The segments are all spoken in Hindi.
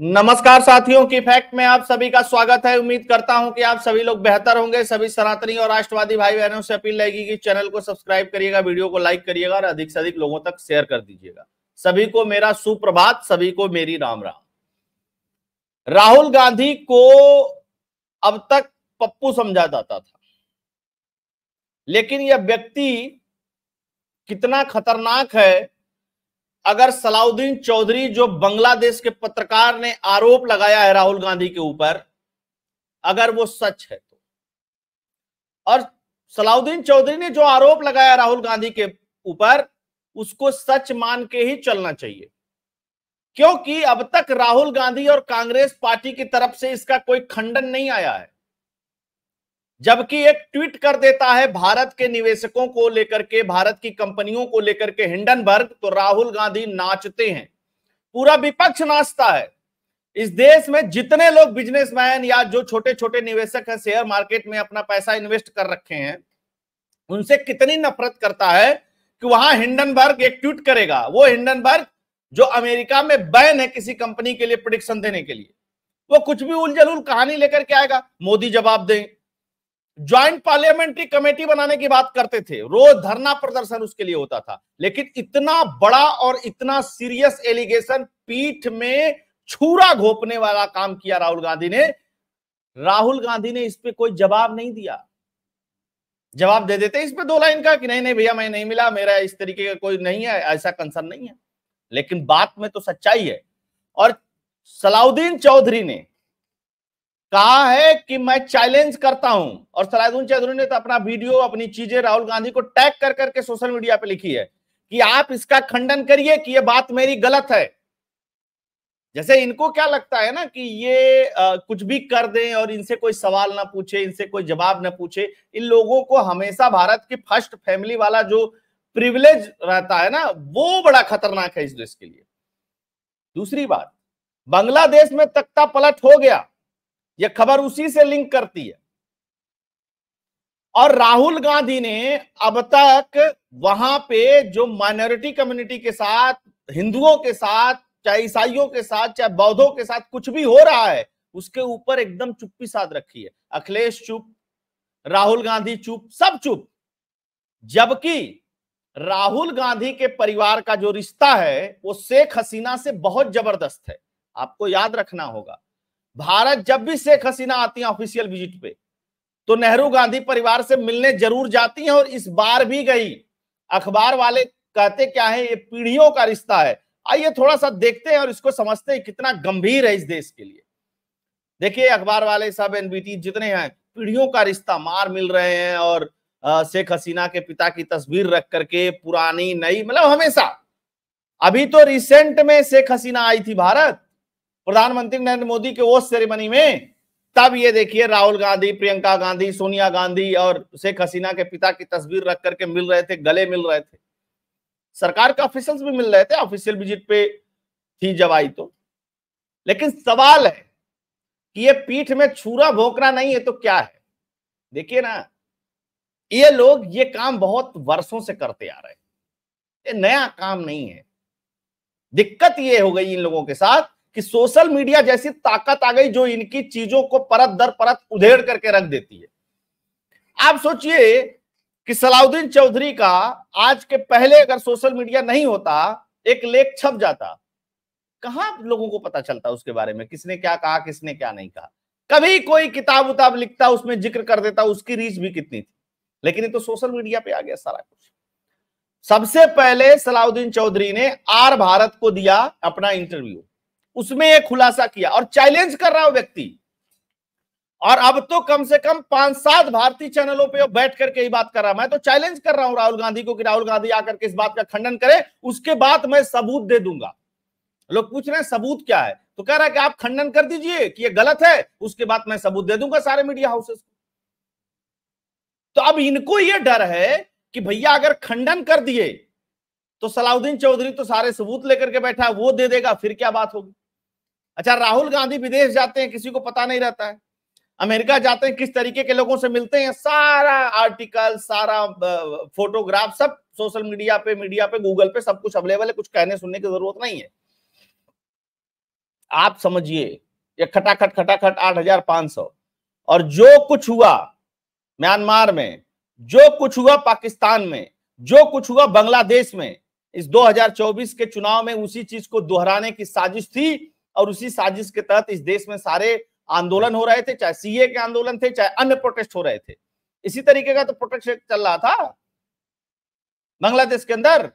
नमस्कार साथियों की फैक्ट में आप सभी का स्वागत है उम्मीद करता हूं कि आप सभी लोग बेहतर होंगे सभी सनातनी और राष्ट्रवादी भाई बहनों से अपील रहेगी कि चैनल को सब्सक्राइब करिएगा वीडियो को लाइक करिएगा और अधिक से अधिक लोगों तक शेयर कर दीजिएगा सभी को मेरा सुप्रभात सभी को मेरी राम राम राहुल गांधी को अब तक पप्पू समझा जाता था लेकिन यह व्यक्ति कितना खतरनाक है अगर सलाउद्दीन चौधरी जो बांग्लादेश के पत्रकार ने आरोप लगाया है राहुल गांधी के ऊपर अगर वो सच है तो और सलाउद्दीन चौधरी ने जो आरोप लगाया राहुल गांधी के ऊपर उसको सच मान के ही चलना चाहिए क्योंकि अब तक राहुल गांधी और कांग्रेस पार्टी की तरफ से इसका कोई खंडन नहीं आया है जबकि एक ट्वीट कर देता है भारत के निवेशकों को लेकर के भारत की कंपनियों को लेकर के हिंडनबर्ग तो राहुल गांधी नाचते हैं पूरा विपक्ष नाचता है इस देश में जितने लोग बिजनेसमैन या जो छोटे छोटे निवेशक हैं शेयर मार्केट में अपना पैसा इन्वेस्ट कर रखे हैं उनसे कितनी नफरत करता है कि वहां हिंडनबर्ग एक ट्वीट करेगा वो हिंडनबर्ग जो अमेरिका में बैन है किसी कंपनी के लिए प्रोडिक्शन देने के लिए वो कुछ भी उलझल कहानी लेकर के आएगा मोदी जवाब दें ज्वाइंट पार्लियामेंट्री कमेटी बनाने की बात करते थे रोज धरना प्रदर्शन उसके लिए होता था लेकिन इतना बड़ा और इतना सीरियस एलिगेशन पीठ में छूरा घोपने वाला काम किया राहुल गांधी ने राहुल गांधी ने इस पर कोई जवाब नहीं दिया जवाब दे देते इस पर दो लाइन का कि नहीं नहीं भैया मैं नहीं मिला मेरा इस तरीके का कोई नहीं है ऐसा कंसर्न नहीं है लेकिन बात में तो सच्चाई है और सलाउद्दीन चौधरी ने कहा है कि मैं चैलेंज करता हूं और सलाहुद्दीन चौधरी ने तो अपना वीडियो अपनी चीजें राहुल गांधी को टैग कर करके सोशल मीडिया पे लिखी है कि आप इसका खंडन करिए कि यह बात मेरी गलत है जैसे इनको क्या लगता है ना कि ये आ, कुछ भी कर दें और इनसे कोई सवाल ना पूछे इनसे कोई जवाब ना पूछे इन लोगों को हमेशा भारत की फर्स्ट फैमिली वाला जो प्रिविलेज रहता है ना वो बड़ा खतरनाक है इस देश के लिए दूसरी बात बांग्लादेश में तख्ता पलट हो गया यह खबर उसी से लिंक करती है और राहुल गांधी ने अब तक वहां पे जो माइनॉरिटी कम्युनिटी के साथ हिंदुओं के साथ चाहे ईसाइयों के साथ चाहे बौद्धों के साथ कुछ भी हो रहा है उसके ऊपर एकदम चुप्पी साध रखी है अखिलेश चुप राहुल गांधी चुप सब चुप जबकि राहुल गांधी के परिवार का जो रिश्ता है वो शेख हसीना से बहुत जबरदस्त है आपको याद रखना होगा भारत जब भी शेख हसीना आती है ऑफिशियल विजिट पे तो नेहरू गांधी परिवार से मिलने जरूर जाती हैं और इस बार भी गई अखबार वाले कहते क्या है ये पीढ़ियों का रिश्ता है आइए थोड़ा सा देखते हैं और इसको समझते हैं कितना गंभीर है इस देश के लिए देखिए अखबार वाले सब एनबीटी जितने हैं पीढ़ियों का रिश्ता मार मिल रहे हैं और शेख हसीना के पिता की तस्वीर रख करके पुरानी नई मतलब हमेशा अभी तो रिसेंट में शेख हसीना आई थी भारत प्रधानमंत्री नरेंद्र मोदी के ओस सेरेमनी में तब ये देखिए राहुल गांधी प्रियंका गांधी सोनिया गांधी और शेख हसीना के पिता की तस्वीर रख करके मिल रहे थे गले मिल रहे थे सरकार के ऑफिसल्स भी मिल रहे थे ऑफिशियल विजिट पे थी जब आई तो लेकिन सवाल है कि ये पीठ में छूरा भोंकना नहीं है तो क्या है देखिए ना ये लोग ये काम बहुत वर्षों से करते आ रहे हैं ये नया काम नहीं है दिक्कत ये हो गई इन लोगों के साथ कि सोशल मीडिया जैसी ताकत आ गई जो इनकी चीजों को परत दर परत उधेड़ करके रख देती है आप सोचिए कि सलाउद्दीन चौधरी का आज के पहले अगर सोशल मीडिया नहीं होता एक लेख छप जाता कहा लोगों को पता चलता उसके बारे में किसने क्या कहा किसने क्या नहीं कहा कभी कोई किताब उताब लिखता उसमें जिक्र कर देता उसकी रीच भी कितनी थी लेकिन ये तो सोशल मीडिया पे आ गया सारा कुछ सबसे पहले सलाउद्दीन चौधरी ने आर भारत को दिया अपना इंटरव्यू उसमें यह खुलासा किया और चैलेंज कर रहा है व्यक्ति और अब तो कम से कम पांच सात भारतीय चैनलों पे बैठ करके ही बात कर रहा मैं तो चैलेंज कर रहा हूं राहुल गांधी को कि राहुल गांधी आकर के इस बात का खंडन करे उसके बाद मैं सबूत दे दूंगा लोग पूछ रहे हैं सबूत क्या है तो कह रहा है कि आप खंडन कर दीजिए कि ये गलत है उसके बाद मैं सबूत दे दूंगा सारे मीडिया हाउसेस को तो अब इनको ये डर है कि भैया अगर खंडन कर दिए तो सलाउद्दीन चौधरी तो सारे सबूत लेकर के बैठा वो दे देगा फिर क्या बात होगी अच्छा राहुल गांधी विदेश जाते हैं किसी को पता नहीं रहता है अमेरिका जाते हैं किस तरीके के लोगों से मिलते हैं सारा आर्टिकल सारा फोटोग्राफ सब सोशल मीडिया पे मीडिया पे गूगल पे सब कुछ अवेलेबल है कुछ कहने सुनने की जरूरत नहीं है आप समझिए ये खटाखट खटाखट आठ हजार पांच सौ और जो कुछ हुआ म्यांमार में जो कुछ हुआ पाकिस्तान में जो कुछ हुआ बांग्लादेश में इस 2024 के चुनाव में उसी चीज को दोहराने की साजिश थी और उसी साजिश के तहत इस देश में सारे आंदोलन हो रहे थे चाहे सीए के आंदोलन थे चाहे अन्य प्रोटेस्ट हो रहे थे इसी तरीके का तो प्रोटेस्ट चल रहा था बांग्लादेश के अंदर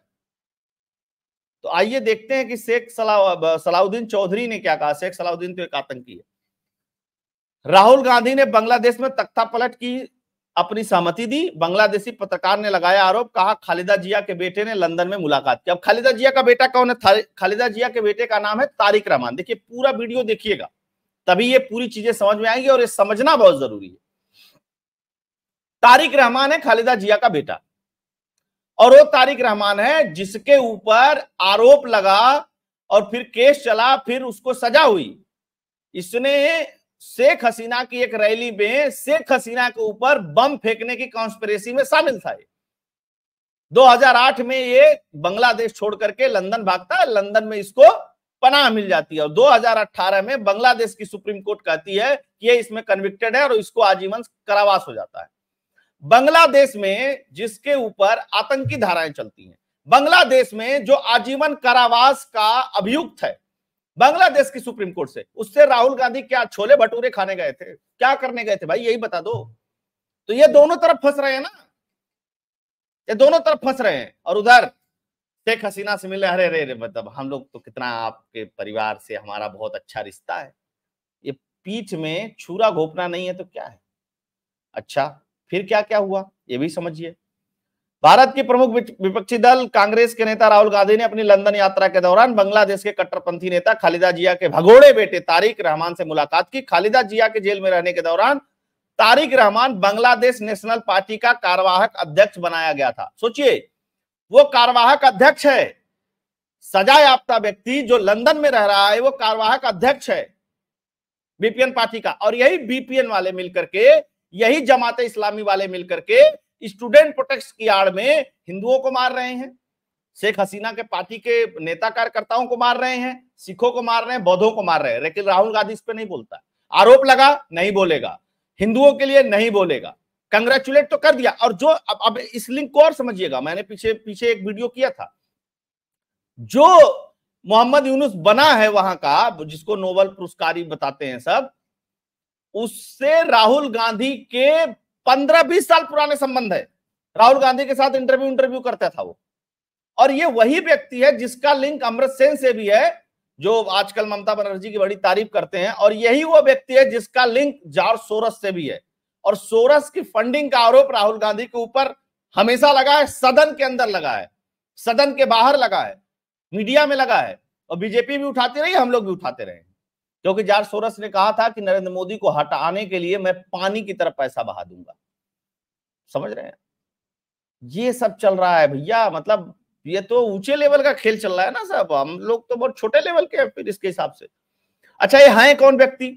तो आइए देखते हैं कि शेख सला, सलाउद्दीन चौधरी ने क्या कहा शेख सलाउद्दीन तो एक आतंकी है राहुल गांधी ने बांग्लादेश में तख्ता पलट की अपनी सहमति दी बांग्लादेशी पत्रकार ने लगाया आरोप कहा खालिदा जिया के बेटे ने लंदन में मुलाकात की अब खालिदा जिया का बेटा कौन है खालिदा जिया के बेटे का नाम है तारिक रहमान देखिए पूरा वीडियो देखिएगा तभी ये पूरी चीजें समझ में आएंगी और ये समझना बहुत जरूरी है तारिक रहमान है खालिदा जिया का बेटा और वो तारिक रहमान है जिसके ऊपर आरोप लगा और फिर केस चला फिर उसको सजा हुई इसने शेख हसीना की एक रैली में शेख हसीना के ऊपर बम फेंकने की कॉन्स्परेसी में शामिल था ये 2008 में ये बांग्लादेश छोड़ करके लंदन भागता है लंदन में इसको पनाह मिल जाती है और 2018 में बांग्लादेश की सुप्रीम कोर्ट कहती है कि ये इसमें कन्विक्टेड है और इसको आजीवन कारावास हो जाता है बांग्लादेश में जिसके ऊपर आतंकी धाराएं चलती हैं बांग्लादेश में जो आजीवन कारावास का अभियुक्त है बांग्लादेश की सुप्रीम कोर्ट से उससे राहुल गांधी क्या छोले भटूरे खाने गए थे क्या करने गए थे भाई यही बता दो तो ये दोनों तरफ फंस रहे हैं ना ये दोनों तरफ फंस रहे हैं और उधर शेख हसीना से मिले अरे अरे मतलब हम लोग तो कितना आपके परिवार से हमारा बहुत अच्छा रिश्ता है ये पीठ में छुरा घोपना नहीं है तो क्या है अच्छा फिर क्या क्या हुआ ये भी समझिए भारत की प्रमुख विपक्षी दल कांग्रेस के नेता राहुल गांधी ने अपनी लंदन यात्रा के दौरान बांग्लादेश के कट्टरपंथी नेता खालिदा जिया के भगोड़े बेटे तारिक रहमान से मुलाकात की खालिदा जिया के जेल में रहने के दौरान तारिक रहमान बांग्लादेश नेशनल पार्टी का कार्यवाहक अध्यक्ष बनाया गया था सोचिए वो कार्यवाहक अध्यक्ष है सजा याफ्ता व्यक्ति जो लंदन में रह रहा है वो कार्यवाहक अध्यक्ष है बीपीएन पार्टी का और यही बीपीएन वाले मिलकर के यही जमात इस्लामी वाले मिलकर के स्टूडेंट प्रोटेक्ट की आड़ में हिंदुओं को मार रहे हैं शेख हसीना के पार्टी के नेता कार्यकर्ताओं को मार रहे हैं सिखों को मार रहे हैं बौद्धों को मार रहे हैं लेकिन राहुल गांधी इस पर नहीं बोलता आरोप लगा नहीं बोलेगा हिंदुओं के लिए नहीं बोलेगा कंग्रेचुलेट तो कर दिया और जो अब, अब इस लिंक को और समझिएगा मैंने पीछे पीछे एक वीडियो किया था जो मोहम्मद यूनुस बना है वहां का जिसको नोबल पुरस्कार बताते हैं सब उससे राहुल गांधी के पंद्रह बीस साल पुराने संबंध है राहुल गांधी के साथ इंटरव्यू इंटरव्यू करता था वो और ये वही व्यक्ति है जिसका लिंक अमृत सेन से भी है जो आजकल ममता बनर्जी की बड़ी तारीफ करते हैं और यही वो व्यक्ति है जिसका लिंक जार सोरस से भी है और सोरस की फंडिंग का आरोप राहुल गांधी के ऊपर हमेशा लगा है सदन के अंदर लगा है सदन के बाहर लगा है मीडिया में लगा है और बीजेपी भी उठाती रही हम लोग भी उठाते रहे क्योंकि जार सोरस ने कहा था कि नरेंद्र मोदी को हटाने के लिए मैं पानी की तरफ पैसा बहा दूंगा समझ रहे हैं ये सब चल रहा है भैया मतलब ये तो ऊंचे लेवल का खेल चल रहा है ना सब हम लोग तो बहुत छोटे लेवल के हैं फिर इसके हिसाब से अच्छा ये हैं कौन व्यक्ति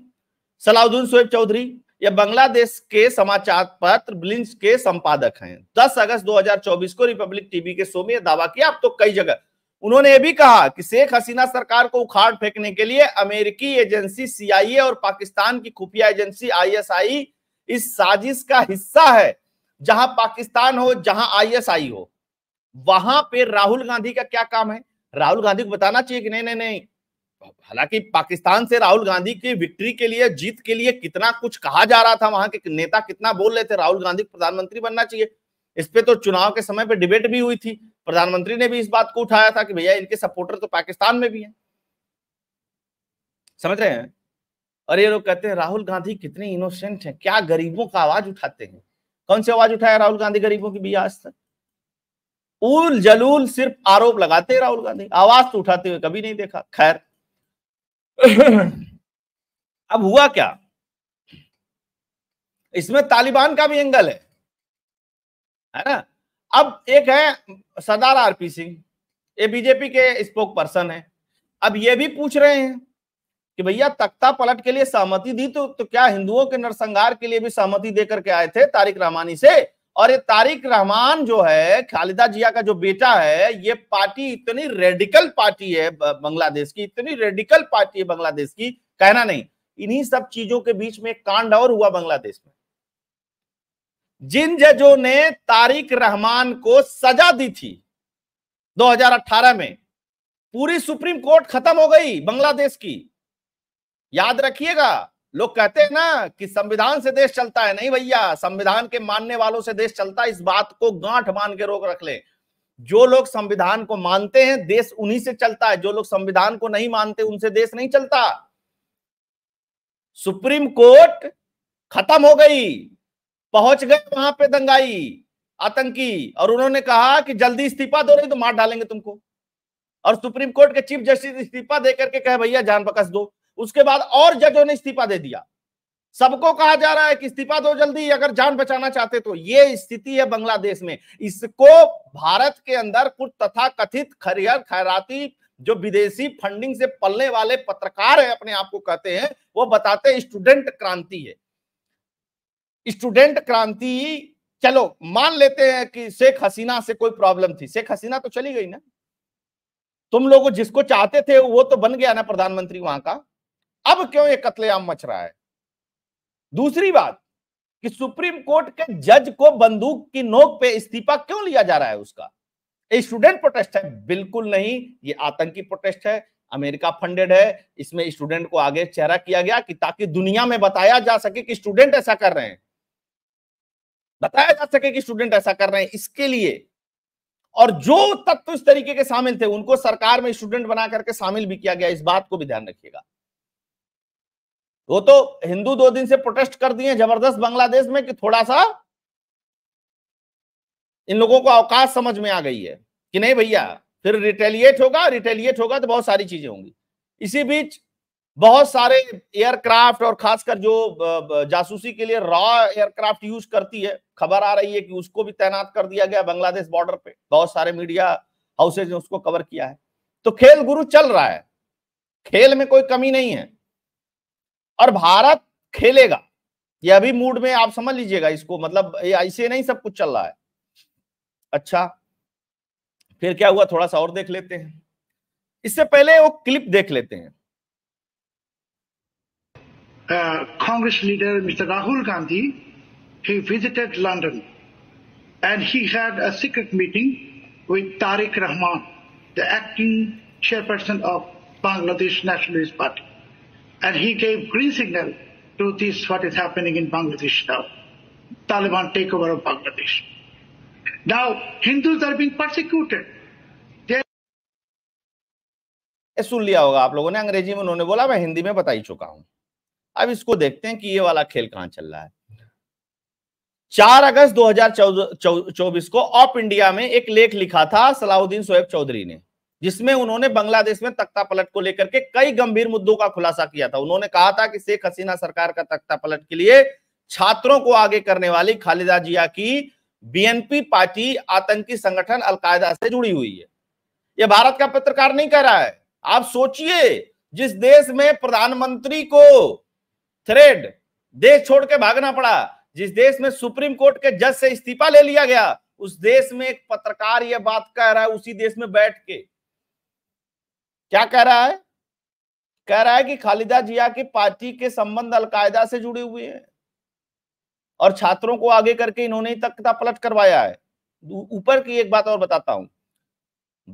सलाउद्दीन सोएब चौधरी ये बांग्लादेश के समाचार पत्र ब्लिंस के संपादक हैं 10 अगस्त 2024 को रिपब्लिक टीवी के शो में दावा किया अब तो कई जगह उन्होंने ये भी कहा कि शेख हसीना सरकार को उखाड़ फेंकने के लिए अमेरिकी एजेंसी सीआईए और पाकिस्तान की खुफिया एजेंसी आईएसआई इस साजिश का हिस्सा है जहां पाकिस्तान हो जहां आईएसआई हो वहां पे राहुल गांधी का क्या काम है राहुल गांधी को बताना चाहिए कि नहीं नहीं नहीं हालांकि पाकिस्तान से राहुल गांधी की विक्ट्री के लिए जीत के लिए कितना कुछ कहा जा रहा था वहां के नेता कितना बोल रहे थे राहुल गांधी प्रधानमंत्री बनना चाहिए इस पे तो चुनाव के समय पे डिबेट भी हुई थी प्रधानमंत्री ने भी इस बात को उठाया था कि भैया इनके सपोर्टर तो पाकिस्तान में भी हैं समझ रहे हैं और ये लोग कहते हैं राहुल गांधी कितने इनोसेंट हैं क्या गरीबों का आवाज उठाते हैं कौन सी आवाज उठाया राहुल गांधी गरीबों की भैया आज तक उल जलूल सिर्फ आरोप लगाते हैं राहुल गांधी आवाज तो उठाते हुए कभी नहीं देखा खैर अब हुआ क्या इसमें तालिबान का भी एंगल है है ना अब एक है सरदार आरपी सिंह ये बीजेपी के स्पोक पर्सन है अब ये भी पूछ रहे हैं कि भैया तख्ता पलट के लिए सहमति दी तो, तो क्या हिंदुओं के नरसंहार के लिए भी सहमति देकर के आए थे तारिक रहमानी से और ये तारिक रहमान जो है खालिदा जिया का जो बेटा है ये पार्टी इतनी रेडिकल पार्टी है बांग्लादेश की इतनी रेडिकल पार्टी है बांग्लादेश की कहना नहीं इन्हीं सब चीजों के बीच में कांड और हुआ बांग्लादेश में जिन जजों ने तारिक रहमान को सजा दी थी 2018 में पूरी सुप्रीम कोर्ट खत्म हो गई बांग्लादेश की याद रखिएगा लोग कहते हैं ना कि संविधान से देश चलता है नहीं भैया संविधान के मानने वालों से देश चलता है इस बात को गांठ मान के रोक रख ले जो लोग संविधान को मानते हैं देश उन्हीं से चलता है जो लोग संविधान को नहीं मानते उनसे देश नहीं चलता सुप्रीम कोर्ट खत्म हो गई पहुंच गए वहां पे दंगाई आतंकी और उन्होंने कहा कि जल्दी इस्तीफा दो नहीं तो मार डालेंगे तुमको और सुप्रीम कोर्ट के चीफ जस्टिस इस्तीफा दे करके कहे भैया जान बकस दो उसके बाद और जजों ने इस्तीफा दे दिया सबको कहा जा रहा है कि इस्तीफा दो जल्दी अगर जान बचाना चाहते तो ये स्थिति है बांग्लादेश में इसको भारत के अंदर कुछ तथा कथित खरियर खैराती जो विदेशी फंडिंग से पलने वाले पत्रकार है अपने आप को कहते हैं वो बताते स्टूडेंट क्रांति है स्टूडेंट क्रांति चलो मान लेते हैं कि शेख हसीना से कोई प्रॉब्लम थी शेख हसीना तो चली गई ना तुम लोग जिसको चाहते थे वो तो बन गया ना प्रधानमंत्री वहां का अब क्यों ये कत्लेआम मच रहा है दूसरी बात कि सुप्रीम कोर्ट के जज को बंदूक की नोक पे इस्तीफा क्यों लिया जा रहा है उसका स्टूडेंट प्रोटेस्ट है बिल्कुल नहीं ये आतंकी प्रोटेस्ट है अमेरिका फंडेड है इसमें स्टूडेंट को आगे चेहरा किया गया कि ताकि दुनिया में बताया जा सके कि स्टूडेंट ऐसा कर रहे हैं बताया जा सके कि स्टूडेंट ऐसा कर रहे हैं इसके लिए और जो तत्व इस तरीके के शामिल थे उनको सरकार में स्टूडेंट बना करके शामिल भी किया गया इस बात को भी ध्यान रखिएगा वो तो हिंदू दो दिन से प्रोटेस्ट कर दिए जबरदस्त बांग्लादेश में कि थोड़ा सा इन लोगों को अवकाश समझ में आ गई है कि नहीं भैया फिर रिटेलिएट होगा रिटेलिएट होगा तो बहुत सारी चीजें होंगी इसी बीच बहुत सारे एयरक्राफ्ट और खासकर जो जासूसी के लिए रॉ एयरक्राफ्ट यूज करती है खबर आ रही है कि उसको भी तैनात कर दिया गया बांग्लादेश बॉर्डर पे बहुत सारे मीडिया हाउसेज ने उसको कवर किया है तो खेल गुरु चल रहा है खेल में कोई कमी नहीं है और भारत खेलेगा ये अभी मूड में आप समझ लीजिएगा इसको मतलब ऐसे नहीं सब कुछ चल रहा है अच्छा फिर क्या हुआ थोड़ा सा और देख लेते हैं इससे पहले वो क्लिप देख लेते हैं Uh, Congress leader Mr. Rahul Gandhi, he visited London and he had a secret meeting with Tariq Rahman, the acting chairperson of Bangladesh Nationalist Party. And he gave green signal to this what is happening in Bangladesh now. Taliban takeover of Bangladesh. Now Hindus are being persecuted. सुन लिया होगा आप लोगों ने अंग्रेजी में उन्होंने बोला मैं हिंदी में बता ही चुका हूं अब इसको देखते हैं कि ये वाला खेल कहां चल रहा है चार अगस्त चौबीस को ऑफ इंडिया में एक लेख लिखा था सलाउद्दीन सोएब चौधरी ने जिसमें उन्होंने बांग्लादेश में तख्ता पलट को लेकर के कई गंभीर मुद्दों का खुलासा किया था उन्होंने कहा था कि शेख हसीना सरकार का तख्ता पलट के लिए छात्रों को आगे करने वाली खालिदा जिया की बीएनपी पार्टी आतंकी संगठन अलकायदा से जुड़ी हुई है यह भारत का पत्रकार नहीं कह रहा है आप सोचिए जिस देश में प्रधानमंत्री को थ्रेड देश छोड़ के भागना पड़ा जिस देश में सुप्रीम कोर्ट के जज से इस्तीफा ले लिया गया उस देश में एक पत्रकार यह बात कह रहा है उसी देश में बैठ के क्या कह रहा है कह रहा है कि खालिदा जिया की पार्टी के संबंध अलकायदा से जुड़े हुए हैं और छात्रों को आगे करके इन्होंने ही तख्ता पलट करवाया है ऊपर की एक बात और बताता हूं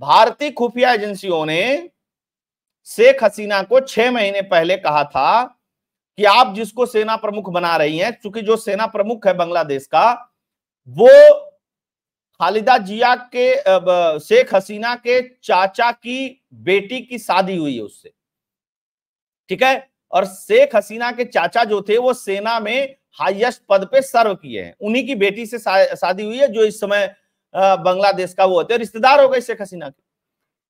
भारतीय खुफिया एजेंसियों ने शेख हसीना को छह महीने पहले कहा था कि आप जिसको सेना प्रमुख बना रही हैं चूंकि जो सेना प्रमुख है बांग्लादेश का वो खालिदा जिया के शेख हसीना के चाचा की बेटी की शादी हुई है उससे ठीक है और शेख हसीना के चाचा जो थे वो सेना में हाईएस्ट पद पे सर्व किए हैं उन्हीं की बेटी से शादी हुई है जो इस समय बांग्लादेश का वो होते रिश्तेदार हो गए शेख हसीना के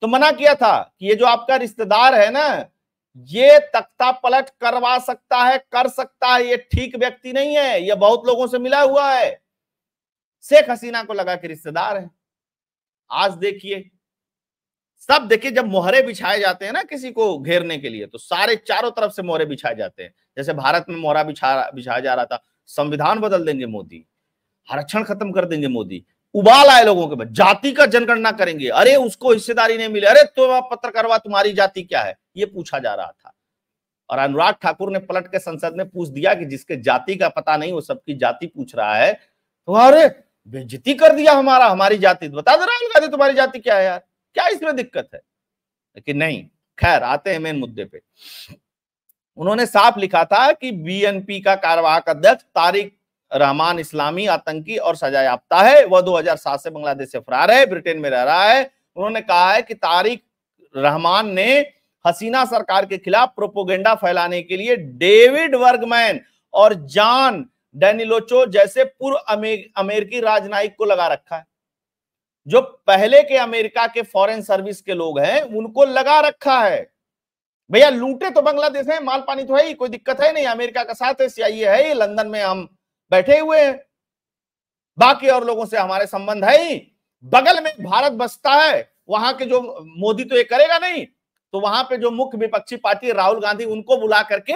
तो मना किया था कि ये जो आपका रिश्तेदार है ना ये तख्ता पलट करवा सकता है कर सकता है ये ठीक व्यक्ति नहीं है ये बहुत लोगों से मिला हुआ है शेख हसीना को लगा कि रिश्तेदार है आज देखिए सब देखिए जब मोहरे बिछाए जाते हैं ना किसी को घेरने के लिए तो सारे चारों तरफ से मोहरे बिछाए जाते हैं जैसे भारत में मोहरा बिछा बिछाया जा रहा था संविधान बदल देंगे मोदी आरक्षण खत्म कर देंगे मोदी उबाल आए लोगों के पास जाति का जनगणना करेंगे अरे उसको हिस्सेदारी नहीं मिली अरे तो पत्रकारवा तुम्हारी जाति क्या है ये पूछा जा रहा था और अनुराग ठाकुर ने पलट के संसद में पूछ दिया कि जिसके जाति का पता नहीं वो सबकी जाति पूछ रहा है तो अरे बेजती कर दिया हमारा हमारी जाति तो बता दे राहुल गांधी तुम्हारी जाति क्या है यार क्या इसमें दिक्कत है लेकिन नहीं खैर आते हैं मेन मुद्दे पे उन्होंने साफ लिखा था कि बीएनपी का कार्यवाहक अध्यक्ष तारिक रहमान इस्लामी आतंकी और सजा याफ्ता है वह 2007 से बांग्लादेश से फरार है ब्रिटेन में रह रहा है उन्होंने कहा है कि तारिक रहमान ने हसीना सरकार के खिलाफ प्रोपोगेंडा फैलाने के लिए डेविड वर्गमैन और जॉन डेनिलोचो जैसे पूर्व अमेरिकी राजनयिक को लगा रखा है जो पहले के अमेरिका के फॉरेन सर्विस के लोग हैं उनको लगा रखा है भैया लूटे तो बांग्लादेश है माल पानी तो है ही कोई दिक्कत है नहीं अमेरिका का साथ है सियाई है लंदन में हम बैठे हुए हैं बाकी और लोगों से हमारे संबंध है ही बगल में भारत बसता है वहां के जो मोदी तो ये करेगा नहीं तो वहां पे जो मुख्य विपक्षी पार्टी राहुल गांधी उनको बुला करके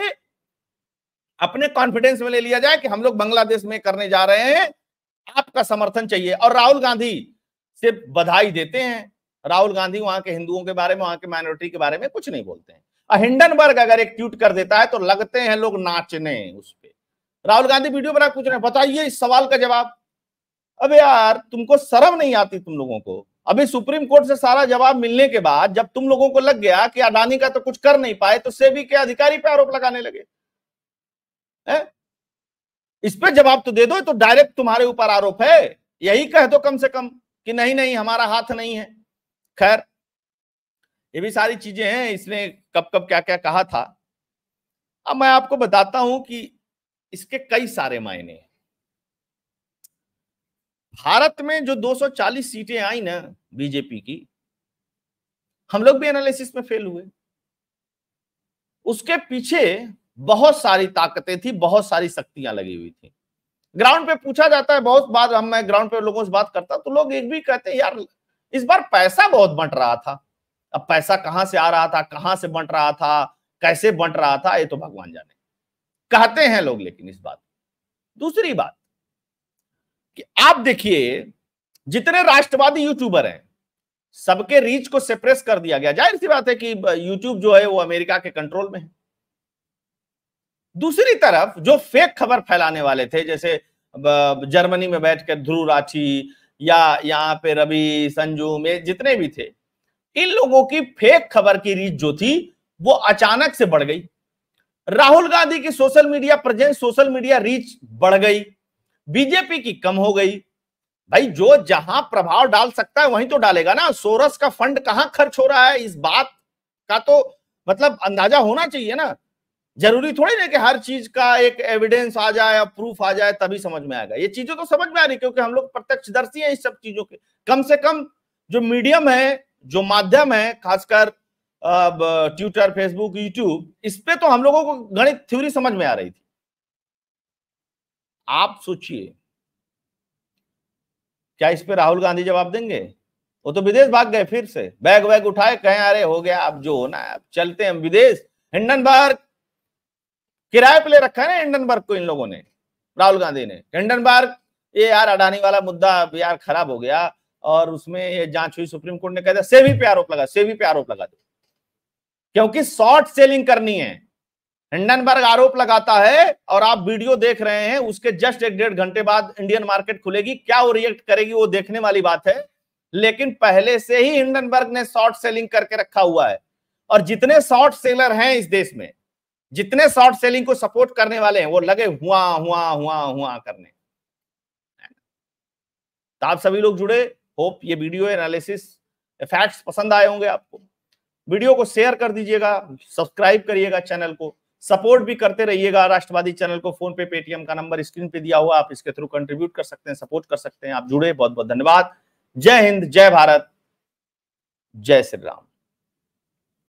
अपने कॉन्फिडेंस में ले लिया जाए कि हम लोग बांग्लादेश में करने जा रहे हैं आपका समर्थन चाहिए और राहुल गांधी से बधाई देते हैं राहुल गांधी वहां के हिंदुओं के बारे में वहां के माइनॉरिटी के बारे में कुछ नहीं बोलते हैं हिंडनबर्ग अगर एक ट्वीट कर देता है तो लगते हैं लोग नाचने उस पर राहुल गांधी वीडियो बना पूछ रहे हैं बताइए इस सवाल का जवाब अब यार तुमको शर्म नहीं आती तुम लोगों को अभी सुप्रीम कोर्ट से सारा जवाब मिलने के बाद जब तुम लोगों को लग गया कि अडानी का तो कुछ कर नहीं पाए तो सेबी के अधिकारी पे आरोप लगाने लगे है? इस पर जवाब तो दे दो तो डायरेक्ट तुम्हारे ऊपर आरोप है यही कह दो कम से कम कि नहीं नहीं हमारा हाथ नहीं है खैर ये भी सारी चीजें हैं इसने कब कब क्या क्या कहा था अब मैं आपको बताता हूं कि इसके कई सारे मायने हैं भारत में जो 240 सीटें आई ना बीजेपी की हम लोग भी एनालिसिस में फेल हुए उसके पीछे बहुत सारी ताकतें थी बहुत सारी शक्तियां लगी हुई थी ग्राउंड पे पूछा जाता है बहुत बार हम मैं ग्राउंड पे लोगों से बात करता तो लोग एक भी कहते हैं यार इस बार पैसा बहुत बंट रहा था अब पैसा कहां से आ रहा था कहां से बंट रहा था कैसे बंट रहा था ये तो भगवान जाने कहते हैं लोग लेकिन इस बात दूसरी बात कि आप देखिए जितने राष्ट्रवादी यूट्यूबर हैं सबके रीच को सेप्रेस कर दिया गया जाहिर सी बात है कि यूट्यूब जो है वो अमेरिका के कंट्रोल में है दूसरी तरफ जो फेक खबर फैलाने वाले थे जैसे जर्मनी में बैठकर ध्रुव राठी या यहां पे रवि संजू में जितने भी थे इन लोगों की फेक खबर की रीच जो थी वो अचानक से बढ़ गई राहुल गांधी की social media presence social media reach बढ़ गई बीजेपी की कम हो गई भाई जो जहां प्रभाव डाल सकता है वहीं तो डालेगा ना सोरस का फंड कहां खर्च हो रहा है इस बात का तो मतलब अंदाजा होना चाहिए ना जरूरी थोड़ी ना कि हर चीज का एक एविडेंस आ जाए प्रूफ आ जाए तभी समझ में आएगा ये चीजें तो समझ में आ रही क्योंकि हम लोग प्रत्यक्षदर्शी हैं इस सब चीजों के कम से कम जो मीडियम है जो माध्यम है खासकर ट्विटर फेसबुक यूट्यूब इस पे तो हम लोगों को गणित थ्योरी समझ में आ रही थी आप सोचिए क्या इस पे राहुल गांधी जवाब देंगे वो तो विदेश भाग गए फिर से बैग वैग उठाए कहें अरे हो गया अब जो होना है अब चलते हैं विदेश हिंडनबर्ग किराए पे ले रखा है ना हिंडनबर्ग को इन लोगों ने राहुल गांधी ने हिंडनबर्ग ये यार अडानी वाला मुद्दा यार खराब हो गया और उसमें ये जांच हुई सुप्रीम कोर्ट ने कह दिया सेवी पे आरोप लगा सेवी पे आरोप लगा दो क्योंकि शॉर्ट सेलिंग करनी है हिंडनबर्ग आरोप लगाता है और आप वीडियो देख रहे हैं उसके जस्ट एक डेढ़ घंटे बाद इंडियन मार्केट खुलेगी क्या वो रिएक्ट करेगी वो देखने वाली बात है लेकिन पहले से ही हिंडनबर्ग ने शॉर्ट सेलिंग करके रखा हुआ है और जितने शॉर्ट सेलर हैं इस देश में जितने शॉर्ट सेलिंग को सपोर्ट करने वाले हैं वो लगे हुआ हुआ हुआ हुआ करने तो आप सभी लोग जुड़े होप ये वीडियो एनालिसिस फैक्ट्स पसंद आए होंगे आपको वीडियो को शेयर कर दीजिएगा सब्सक्राइब करिएगा चैनल को सपोर्ट भी करते रहिएगा राष्ट्रवादी चैनल को फोन पे पेटीएम का नंबर स्क्रीन पे दिया हुआ आप इसके थ्रू कंट्रीब्यूट कर सकते हैं सपोर्ट कर सकते हैं आप जुड़े बहुत बहुत धन्यवाद जय हिंद जय भारत जय श्री राम